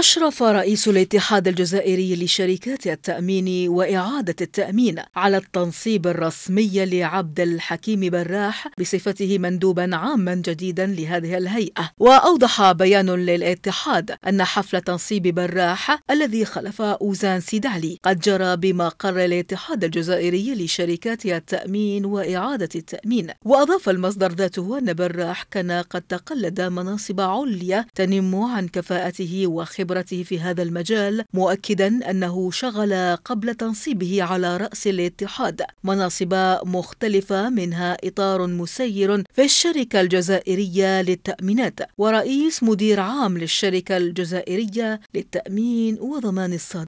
أشرف رئيس الاتحاد الجزائري لشركات التأمين وإعادة التأمين على التنصيب الرسمي لعبد الحكيم براح بصفته مندوبا عاما جديدا لهذه الهيئة وأوضح بيان للاتحاد أن حفل تنصيب براح الذي خلف أوزان سيدالي قد جرى بمقر الاتحاد الجزائري لشركات التأمين وإعادة التأمين وأضاف المصدر ذاته أن براح كان قد تقلد مناصب عليا تنم عن كفاءته وخبرته خبرته في هذا المجال مؤكدا أنه شغل قبل تنصيبه على رأس الاتحاد مناصب مختلفة منها إطار مسير في الشركة الجزائرية للتأمينات ورئيس مدير عام للشركة الجزائرية للتأمين وضمان الصادر